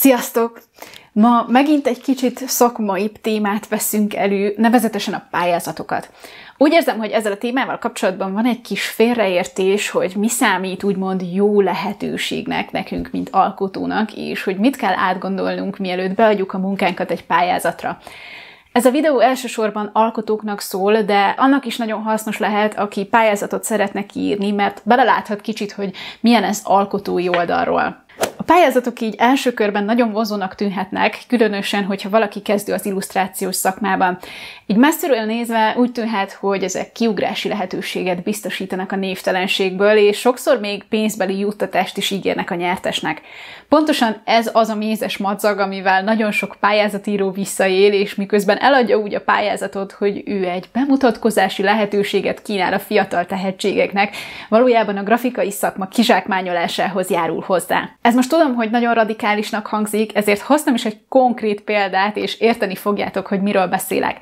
Sziasztok! Ma megint egy kicsit szakmai témát veszünk elő, nevezetesen a pályázatokat. Úgy érzem, hogy ezzel a témával kapcsolatban van egy kis félreértés, hogy mi számít úgymond jó lehetőségnek nekünk, mint alkotónak, és hogy mit kell átgondolnunk, mielőtt beadjuk a munkánkat egy pályázatra. Ez a videó elsősorban alkotóknak szól, de annak is nagyon hasznos lehet, aki pályázatot szeretne kiírni, mert beleláthat kicsit, hogy milyen ez alkotói oldalról pályázatok így első körben nagyon vonzónak tűnhetnek, különösen, hogyha valaki kezdő az illusztrációs szakmában. Így messziről nézve úgy tűnhet, hogy ezek kiugrási lehetőséget biztosítanak a névtelenségből, és sokszor még pénzbeli juttatást is ígérnek a nyertesnek. Pontosan ez az a mézes madzag, amivel nagyon sok pályázatíró visszaél, és miközben eladja úgy a pályázatot, hogy ő egy bemutatkozási lehetőséget kínál a fiatal tehetségeknek, valójában a grafikai szakma kizsákmányolásához járul hozzá. Ez most tudom, hogy nagyon radikálisnak hangzik, ezért hoztam is egy konkrét példát, és érteni fogjátok, hogy miről beszélek.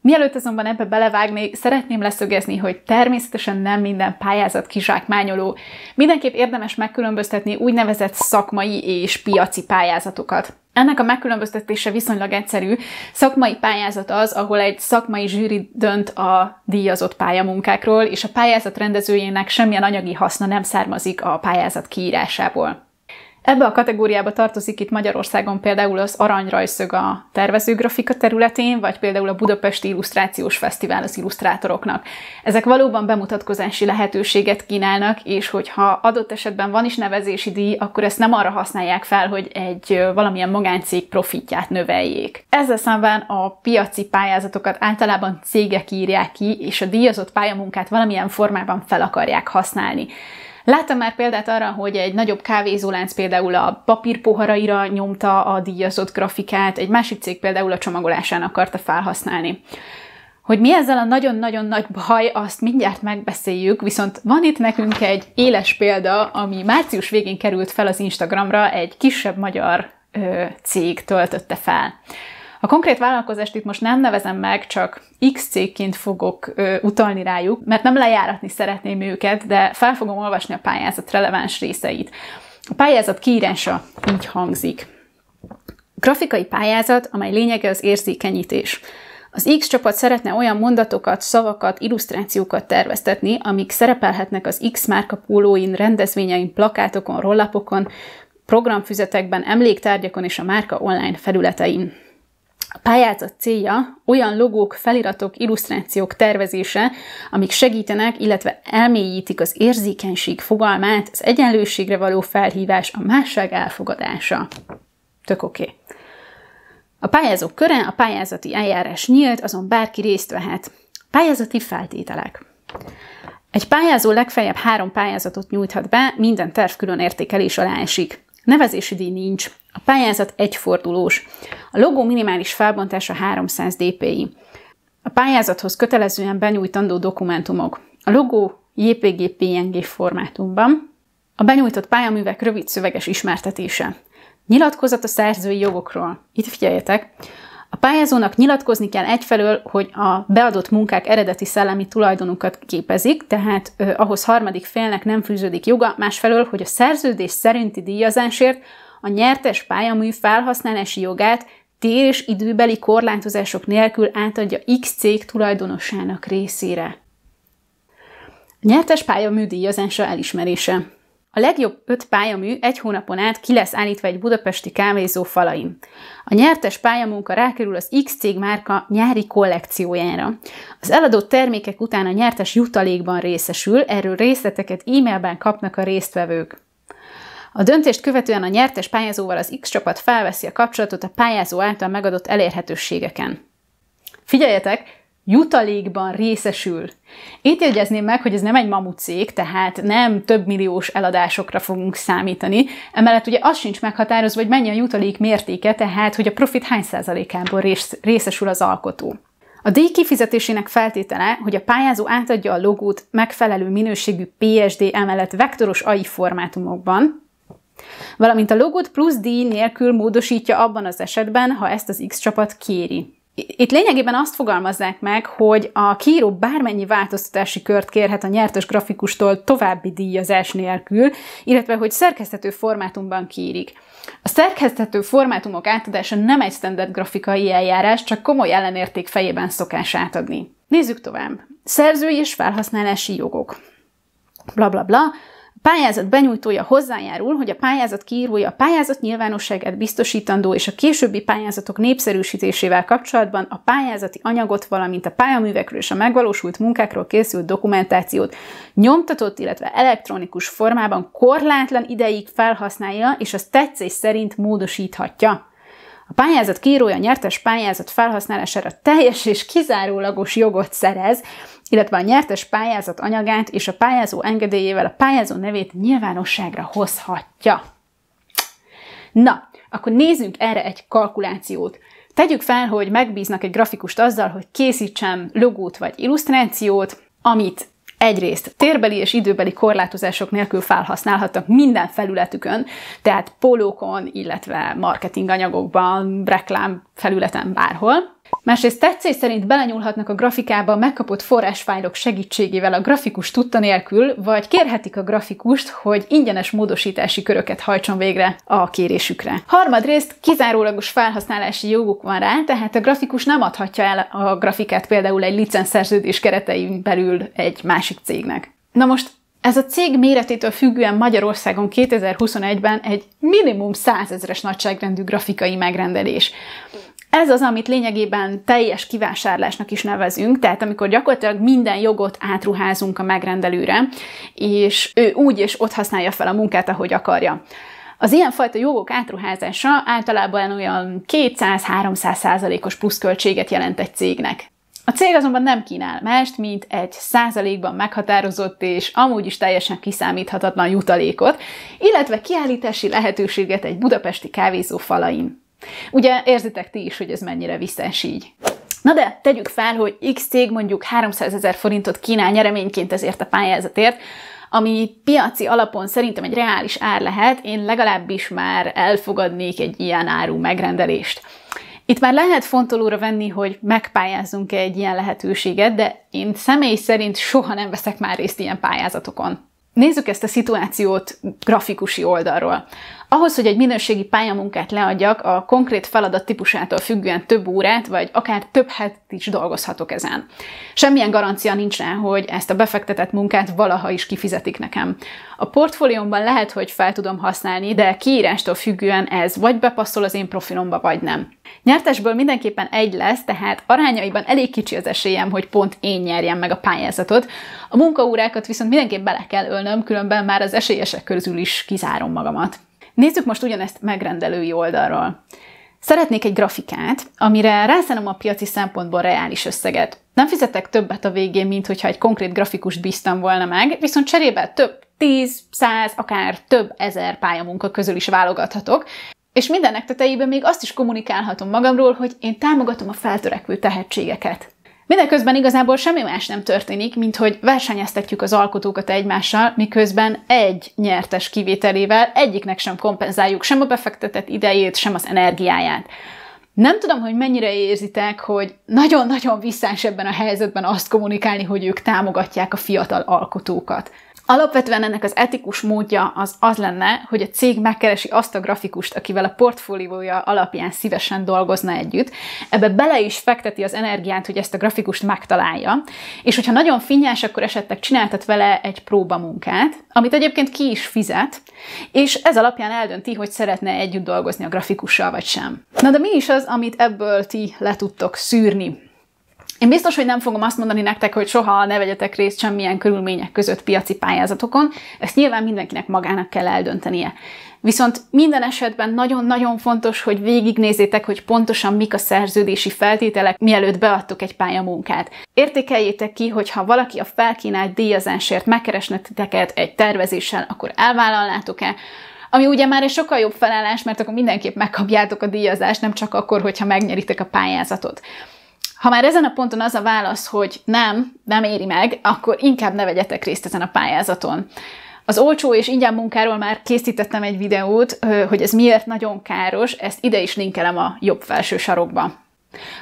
Mielőtt azonban ebbe belevágnék, szeretném leszögezni, hogy természetesen nem minden pályázat kizsákmányoló. Mindenképp érdemes megkülönböztetni úgynevezett szakmai és piaci pályázatokat. Ennek a megkülönböztetése viszonylag egyszerű. Szakmai pályázat az, ahol egy szakmai zsűri dönt a díjazott pályamunkákról, és a pályázat rendezőjének semmilyen anyagi haszna nem származik a pályázat kiírásából. Ebbe a kategóriába tartozik itt Magyarországon például az Aranyrajszög a tervezőgrafika területén, vagy például a Budapesti Illusztrációs Fesztivál az illusztrátoroknak. Ezek valóban bemutatkozási lehetőséget kínálnak, és hogyha adott esetben van is nevezési díj, akkor ezt nem arra használják fel, hogy egy valamilyen magáncég profitját növeljék. Ezzel szemben a piaci pályázatokat általában cégek írják ki, és a díjazott pályamunkát valamilyen formában fel akarják használni. Láttam már példát arra, hogy egy nagyobb kávézólánc például a papírpoharaira nyomta a díjazott grafikát, egy másik cég például a csomagolásán akarta felhasználni. Hogy mi ezzel a nagyon-nagyon nagy baj, azt mindjárt megbeszéljük, viszont van itt nekünk egy éles példa, ami március végén került fel az Instagramra, egy kisebb magyar ö, cég töltötte fel. A konkrét vállalkozást itt most nem nevezem meg, csak X cégként fogok ö, utalni rájuk, mert nem lejáratni szeretném őket, de fel fogom olvasni a pályázat releváns részeit. A pályázat kiírása így hangzik. Grafikai pályázat, amely lényege az érzékenyítés. Az X csapat szeretne olyan mondatokat, szavakat, illusztrációkat terveztetni, amik szerepelhetnek az X márka pólóin, rendezvényein, plakátokon, rollapokon, programfüzetekben, emléktárgyakon és a márka online felületein. A pályázat célja olyan logók, feliratok, illusztrációk tervezése, amik segítenek, illetve elmélyítik az érzékenység fogalmát, az egyenlőségre való felhívás, a másság elfogadása. Tök oké. Okay. A pályázók köre, a pályázati eljárás nyílt, azon bárki részt vehet. Pályázati feltételek. Egy pályázó legfeljebb három pályázatot nyújthat be, minden terv külön értékelés alá esik. Nevezési díj nincs. A pályázat egyfordulós. A logó minimális felbontása 300 dpi. A pályázathoz kötelezően benyújtandó dokumentumok. A logó JPG-PNG formátumban. A benyújtott pályaművek rövid szöveges ismertetése. Nyilatkozat a szerzői jogokról. Itt figyeljetek! A pályázónak nyilatkozni kell egyfelől, hogy a beadott munkák eredeti szellemi tulajdonukat képezik, tehát ö, ahhoz harmadik félnek nem fűződik joga, másfelől, hogy a szerződés szerinti díjazásért a nyertes pályamű felhasználási jogát tér és időbeli korlátozások nélkül átadja X cég tulajdonosának részére. A nyertes pályamű díjazása elismerése. A legjobb öt pályamű egy hónapon át ki lesz állítva egy budapesti kávézó falain. A nyertes pályamunka rákerül az X cég márka nyári kollekciójára. Az eladott termékek után a nyertes jutalékban részesül, erről részleteket e-mailben kapnak a résztvevők. A döntést követően a nyertes pályázóval az X csapat felveszi a kapcsolatot a pályázó által megadott elérhetőségeken. Figyeljetek, jutalékban részesül. Itt jegyezném meg, hogy ez nem egy mamut cég, tehát nem több milliós eladásokra fogunk számítani. Emellett ugye az sincs meghatározva, hogy mennyi a jutalék mértéke, tehát hogy a profit hány százalékából részesül az alkotó. A díj kifizetésének feltétele, hogy a pályázó átadja a logót megfelelő minőségű PSD emellett vektoros AI formátumokban, Valamint a logót plusz díj nélkül módosítja abban az esetben, ha ezt az X csapat kéri. Itt lényegében azt fogalmazzák meg, hogy a kíró bármennyi változtatási kört kérhet a nyertes grafikustól további díjazás nélkül, illetve hogy szerkesztető formátumban kiírik. A szerkesztető formátumok átadása nem egy standard grafikai eljárás, csak komoly ellenérték fejében szokás átadni. Nézzük tovább. Szerzői és felhasználási jogok. Bla bla bla pályázat benyújtója hozzájárul, hogy a pályázat kiírója a pályázat nyilvánosságát biztosítandó és a későbbi pályázatok népszerűsítésével kapcsolatban a pályázati anyagot, valamint a pályaművekről és a megvalósult munkákról készült dokumentációt nyomtatott, illetve elektronikus formában korlátlan ideig felhasználja, és az tetszés szerint módosíthatja. A pályázat kiírója nyertes pályázat felhasználására teljes és kizárólagos jogot szerez, illetve a nyertes pályázat anyagát és a pályázó engedélyével a pályázó nevét nyilvánosságra hozhatja. Na, akkor nézzünk erre egy kalkulációt. Tegyük fel, hogy megbíznak egy grafikust azzal, hogy készítsem logót vagy illusztrációt, amit Egyrészt térbeli és időbeli korlátozások nélkül felhasználhatnak minden felületükön, tehát pólókon, illetve marketinganyagokban, reklám felületen, bárhol. Másrészt tetszés szerint belenyúlhatnak a grafikába a megkapott forrásfájlok segítségével a grafikus tudta nélkül, vagy kérhetik a grafikust, hogy ingyenes módosítási köröket hajtson végre a kérésükre. Harmadrészt kizárólagos felhasználási joguk van rá, tehát a grafikus nem adhatja el a grafikát például egy licenszerződés keretein belül egy másik cégnek. Na most ez a cég méretétől függően Magyarországon 2021-ben egy minimum 100 nagyságrendű grafikai megrendelés. Ez az, amit lényegében teljes kivásárlásnak is nevezünk, tehát amikor gyakorlatilag minden jogot átruházunk a megrendelőre, és ő úgy és ott használja fel a munkát, ahogy akarja. Az ilyenfajta jogok átruházása általában olyan 200-300 százalékos pluszköltséget jelent egy cégnek. A cég azonban nem kínál mást, mint egy százalékban meghatározott és amúgy is teljesen kiszámíthatatlan jutalékot, illetve kiállítási lehetőséget egy budapesti kávézó falain. Ugye érzitek ti is, hogy ez mennyire visszás így. Na de tegyük fel, hogy X cég mondjuk 300 ezer forintot kínál nyereményként ezért a pályázatért, ami piaci alapon szerintem egy reális ár lehet, én legalábbis már elfogadnék egy ilyen áru megrendelést. Itt már lehet fontolóra venni, hogy megpályázzunk-e egy ilyen lehetőséget, de én személy szerint soha nem veszek már részt ilyen pályázatokon. Nézzük ezt a szituációt grafikusi oldalról. Ahhoz, hogy egy minőségi pályamunkát leadjak, a konkrét feladat típusától függően több órát, vagy akár több hetet is dolgozhatok ezen. Semmilyen garancia nincs rá, hogy ezt a befektetett munkát valaha is kifizetik nekem. A portfóliómban lehet, hogy fel tudom használni, de kiírástól függően ez vagy bepasszol az én profilomba, vagy nem. Nyertesből mindenképpen egy lesz, tehát arányaiban elég kicsi az esélyem, hogy pont én nyerjem meg a pályázatot. A munkaórákat viszont mindenképp bele kell ölnöm, különben már az esélyesek közül is kizárom magamat. Nézzük most ugyanezt megrendelői oldalról. Szeretnék egy grafikát, amire rászánom a piaci szempontból reális összeget. Nem fizetek többet a végén, mint hogyha egy konkrét grafikust bíztam volna meg, viszont cserébe több tíz, száz, akár több ezer pályamunka közül is válogathatok, és mindennek tetejében még azt is kommunikálhatom magamról, hogy én támogatom a feltörekvő tehetségeket. Mindeközben igazából semmi más nem történik, mint hogy versenyeztetjük az alkotókat egymással, miközben egy nyertes kivételével egyiknek sem kompenzáljuk sem a befektetett idejét, sem az energiáját. Nem tudom, hogy mennyire érzitek, hogy nagyon-nagyon visszás ebben a helyzetben azt kommunikálni, hogy ők támogatják a fiatal alkotókat. Alapvetően ennek az etikus módja az az lenne, hogy a cég megkeresi azt a grafikust, akivel a portfóliója alapján szívesen dolgozna együtt. Ebbe bele is fekteti az energiát, hogy ezt a grafikust megtalálja, és hogyha nagyon finnyás, akkor esetleg csináltat vele egy próbamunkát, amit egyébként ki is fizet, és ez alapján eldönti, hogy szeretne együtt dolgozni a grafikussal vagy sem. Na de mi is az, amit ebből ti le tudtok szűrni? Én biztos, hogy nem fogom azt mondani nektek, hogy soha ne vegyetek részt semmilyen körülmények között piaci pályázatokon, ezt nyilván mindenkinek magának kell eldöntenie. Viszont minden esetben nagyon-nagyon fontos, hogy végignézzétek, hogy pontosan mik a szerződési feltételek, mielőtt beadtok egy pályamunkát. Értékeljétek ki, hogy ha valaki a felkínált díjazásért megkeresne titeket egy tervezéssel, akkor elvállalnátok-e, ami ugye már egy sokkal jobb felállás, mert akkor mindenképp megkapjátok a díjazást, nem csak akkor, hogyha megnyeritek a pályázatot. Ha már ezen a ponton az a válasz, hogy nem, nem éri meg, akkor inkább ne vegyetek részt ezen a pályázaton. Az olcsó és ingyen munkáról már készítettem egy videót, hogy ez miért nagyon káros, ezt ide is linkelem a jobb felső sarokba.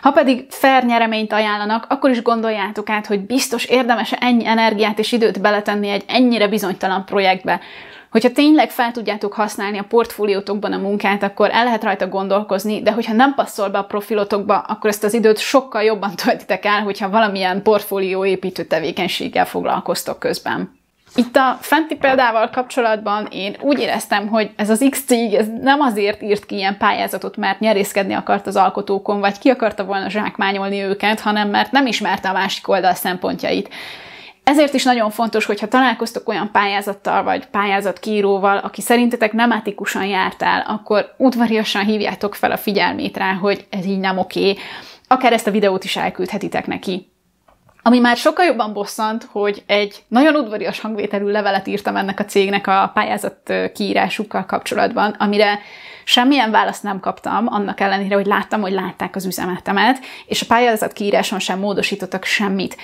Ha pedig fair nyereményt ajánlanak, akkor is gondoljátok át, hogy biztos érdemes ennyi energiát és időt beletenni egy ennyire bizonytalan projektbe. Hogyha tényleg fel tudjátok használni a portfóliótokban a munkát, akkor el lehet rajta gondolkozni, de hogyha nem passzol be a profilotokba, akkor ezt az időt sokkal jobban töltitek el, hogyha valamilyen portfólióépítő tevékenységgel foglalkoztok közben. Itt a fenti példával kapcsolatban én úgy éreztem, hogy ez az X cég ez nem azért írt ki ilyen pályázatot, mert nyerészkedni akart az alkotókon, vagy ki akarta volna zsákmányolni őket, hanem mert nem ismerte a másik oldal szempontjait. Ezért is nagyon fontos, hogyha találkoztok olyan pályázattal vagy pályázatkíróval, aki szerintetek nem etikusan járt el, akkor udvariasan hívjátok fel a figyelmét rá, hogy ez így nem oké. Akár ezt a videót is elküldhetitek neki. Ami már sokkal jobban bosszant, hogy egy nagyon udvarias hangvételű levelet írtam ennek a cégnek a pályázat kiírásukkal kapcsolatban, amire semmilyen választ nem kaptam, annak ellenére, hogy láttam, hogy látták az üzemetemet, és a pályázat kiíráson sem módosítottak semmit.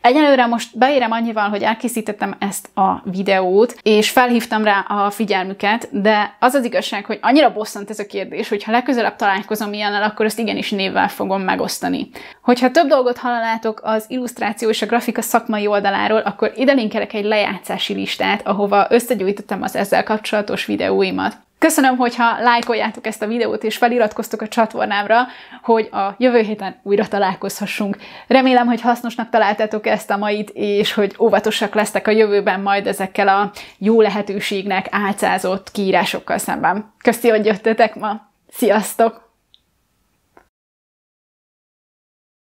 Egyelőre most beérem annyival, hogy elkészítettem ezt a videót, és felhívtam rá a figyelmüket, de az az igazság, hogy annyira bosszant ez a kérdés, hogy ha legközelebb találkozom ilyennel, akkor ezt igenis névvel fogom megosztani. Hogyha több dolgot hallanátok az illusztráció és a grafika szakmai oldaláról, akkor ide linkelek egy lejátszási listát, ahova összegyűjtöttem az ezzel kapcsolatos videóimat. Köszönöm, hogyha lájkoljátok ezt a videót és feliratkoztok a csatornámra, hogy a jövő héten újra találkozhassunk. Remélem, hogy hasznosnak találtátok ezt a mait, és hogy óvatosak lesztek a jövőben majd ezekkel a jó lehetőségnek álcázott kiírásokkal szemben. Köszi, hogy jöttetek ma! Sziasztok!